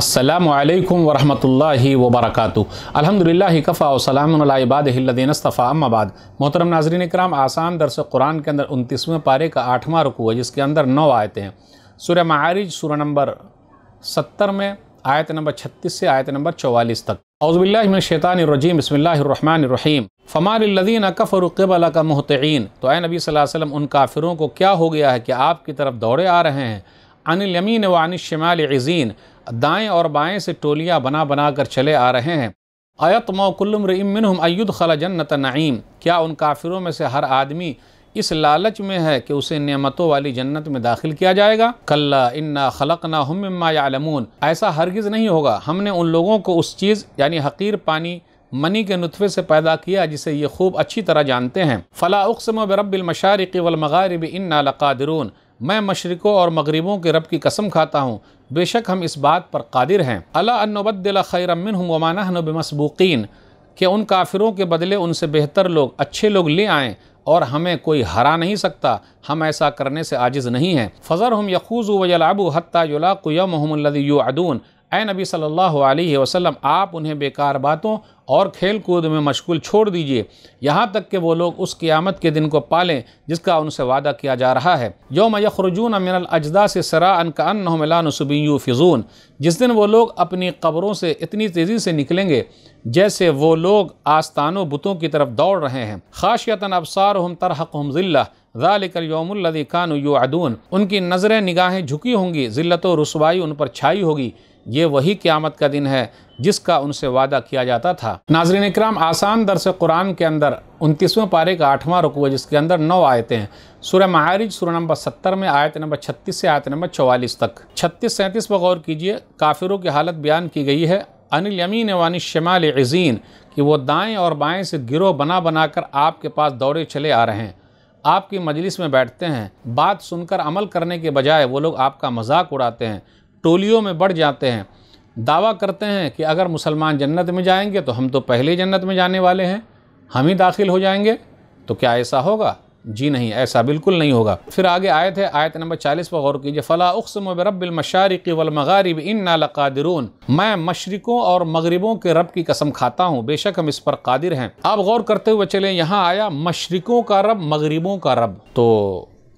अल्लाम वरहमल वबरक अलहमदिल्ला कफ़ा वसलामबादीनस्तफ़ा अम्माबाद मोहतरम नाजरीन कराम आसान दरस कुरान के अंदर उनतीसवें पारे का आठवां रुकू है जिसके अंदर नौ आयतें हैं सूर्य मारिज सूर्य नंबर सत्तर में आयत नंबर छत्तीस से आयत नंबर चौवालीस तक अउज़बिल्लाशैतानरजीम रहीम फ़मारदीन कफ़र कबल का महतिन तो ए नबी वसम उन काफिरों को क्या हो गया है कि आपकी तरफ दौड़े आ रहे हैं अनिल यमीन व अनिल शमाल दाएं और बाएं से टोलियां बना बना कर चले आ रहे हैं आयत मकुलमरमिनम अयुद खला जन्नत नईम क्या उन काफिरों में से हर आदमी इस लालच में है कि उसे नियमतों वाली जन्नत में दाखिल किया जाएगा कल्ला इन्ना खलक ना हममायालमून ऐसा हरगिज़ नहीं होगा हमने उन लोगों को उस चीज़ यानी हकीर पानी मनी के नुतफ़े से पैदा किया जिसे ये खूब अच्छी तरह जानते हैं फ़ला उकसम बरबिलमशारक़ वलमगारब इन्ना लकादरून मैं मशरक़ों और मगरबों के रब की कसम खाता हूँ बेशक हम इस बात पर कादिर हैं अला अनबद्दिल खैरमिन वमाना बमसबूकिन के उन काफिरों के बदले उनसे बेहतर लोग अच्छे लोग ले आएँ और हमें कोई हरा नहीं सकता हम ऐसा करने से आजिज़ नहीं हैं फ़ज़र हम यखूज़ वलाबू हती युलाक़ यमहमदी युदून ए नबी सल्लल्लाहु अलैहि वसल्लम आप उन्हें बेकार बातों और खेल कूद में मशगूल छोड़ दीजिए यहाँ तक कि वो लोग उस क़ियामत के दिन को पालें जिसका उनसे वादा किया जा रहा है योम यखरजून अमिन अजदा से सरा अन का फ़िजून जिस दिन वो लोग अपनी कब्रों से इतनी तेज़ी से निकलेंगे जैसे वो लोग आस्तानों बुतों की तरफ दौड़ रहे हैं खाशियता अबसार हम तरह हम ज़िल्ला ज़ालिकर योमुल्लदी खान यू अदून उनकी नज़रें निगाहें झुकी होंगी जिलत व रसवाई उन पर छाई होगी ये वही क़्यामत का दिन है जिसका उनसे वादा किया जाता था नाजरन इक्राम आसान दरस कुरान के अंदर उनतीसवें पारे का आठवां रुकू है जिसके अंदर नौ आयतें हैं सूर्य महारिज सूर्य नंबर सत्तर में आयत नंबर छत्तीस से आयत नंबर चौवालीस तक छत्तीस सैंतीस पर गौर कीजिए काफिरों की हालत बयान की गई है अनिल यमीन वानी शमाल एजीन कि वो दाएँ और बाएँ से गिरोह बना बनाकर आपके पास दौड़े चले आ रहे हैं आपकी मजलिस में बैठते हैं बात सुनकर अमल करने के बजाय वो लोग आपका मजाक उड़ाते हैं टोलियों में बढ़ जाते हैं दावा करते हैं कि अगर मुसलमान जन्नत में जाएंगे तो हम तो पहले जन्नत में जाने वाले हैं हम ही दाखिल हो जाएंगे तो क्या ऐसा होगा जी नहीं ऐसा बिल्कुल नहीं होगा फिर आगे आयत है आयत नंबर चालीस पर गौर कीजिए फ़ला उकसम रब्बिलमशारक़ वलमगारब इन नालकादरून मैं मशरक़ों और मगरबों के रब की कसम खाता हूँ बेशक हम इस पर कादिर हैं आप गौर करते हुए चले यहाँ आया मशरक़ों का रब मगरबों का रब तो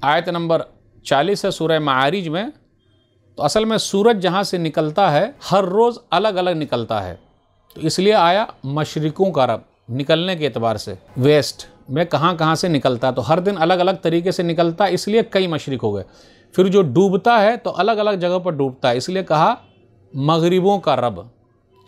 आयत नंबर चालीस है सूर्य मारिज में तो असल में सूरज जहाँ से निकलता है हर रोज़ अलग अलग निकलता है तो इसलिए आया मशरक़ों का रब निकलने के अतबार से वेस्ट मैं कहाँ कहाँ से निकलता तो हर दिन अलग अलग तरीके से निकलता इसलिए कई मशरक़ हो गए फिर जो डूबता है तो अलग अलग जगह पर डूबता है इसलिए कहा मगरबों का रब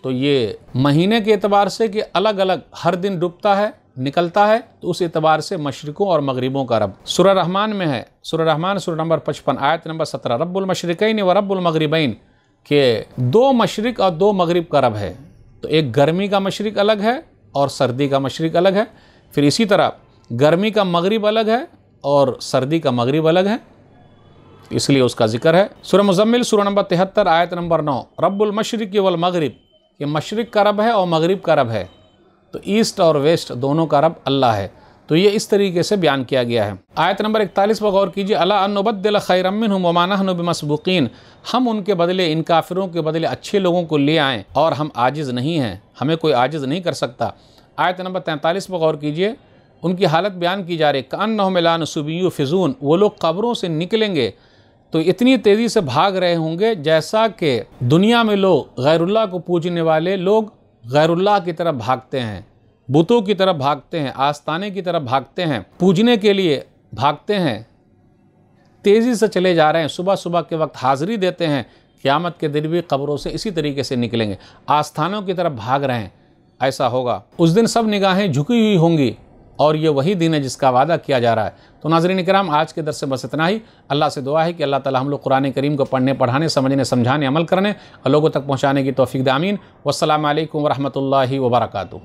तो ये महीने के अतबार से कि अलग अलग हर दिन डूबता है निकलता है तो उस एतबार से मशरक़ों और मगरबों का रब सुर रहमान में है सुर रहमान सुर नंबर पचपन आयत नंबर सत्रह रबुलमशरक़ैन व रबुलमगरबैन के दो मशरक़ और दो मगरब का रब है तो एक गर्मी का मशरक़ अलग है और सर्दी का मशरक़ अलग है फिर इसी तरह गर्मी का मगरब अलग है और सर्दी का मगरब अलग है इसलिए उसका जिक्र है सुर मुजम्मिल सूर नंबर तिहत्तर आयत नंबर नौ रब्बुल मशरक़ वल ये मशरक़ का रब है और मगरब का रब है तो ईस्ट और वेस्ट दोनों का रब अल्लाह है तो ये इस तरीके से बयान किया गया है आयत नंबर इकतालीस पर गौर कीजिए अला अनबद्दिल खैरमिन ममानब मसबुकिन हम उनके बदले इन काफिरों के बदले अच्छे लोगों को ले आएँ और हम आजिज़ नहीं हैं हमें कोई आजिज़ नहीं कर सकता आयत नंबर तैंतालीस पर गौर कीजिए उनकी हालत बयान की जा रही कान नहमलान सुबी फिजून वो लोग कब्रों से निकलेंगे तो इतनी तेज़ी से भाग रहे होंगे जैसा कि दुनिया में लोग गैरुल्ला को पूजने वाले लोग गैरुल्ला की तरफ भागते हैं बुतों की तरफ भागते हैं आस्थाने की तरफ भागते हैं पूजने के लिए भागते हैं तेज़ी से चले जा रहे हैं सुबह सुबह के वक्त हाज़िरी देते हैं क़्यामत के दिन भी कब्रों से इसी तरीके से निकलेंगे आस्थानों की तरफ भाग रहे हैं ऐसा होगा उस दिन सब निगाहें झुकी हुई होंगी और ये वही दिन है जिसका वादा किया जा रहा है तो नाजरीन कराम आज के दर से बस इतना ही अल्लाह से दुआ है कि अल्लाह ताला हम लोग कुरान करीम को पढ़ने पढ़ाने समझने समझाने अमल करने और लोगों तक पहुँचाने की तोफ़ी दामीन वसलम वरहि वबरकू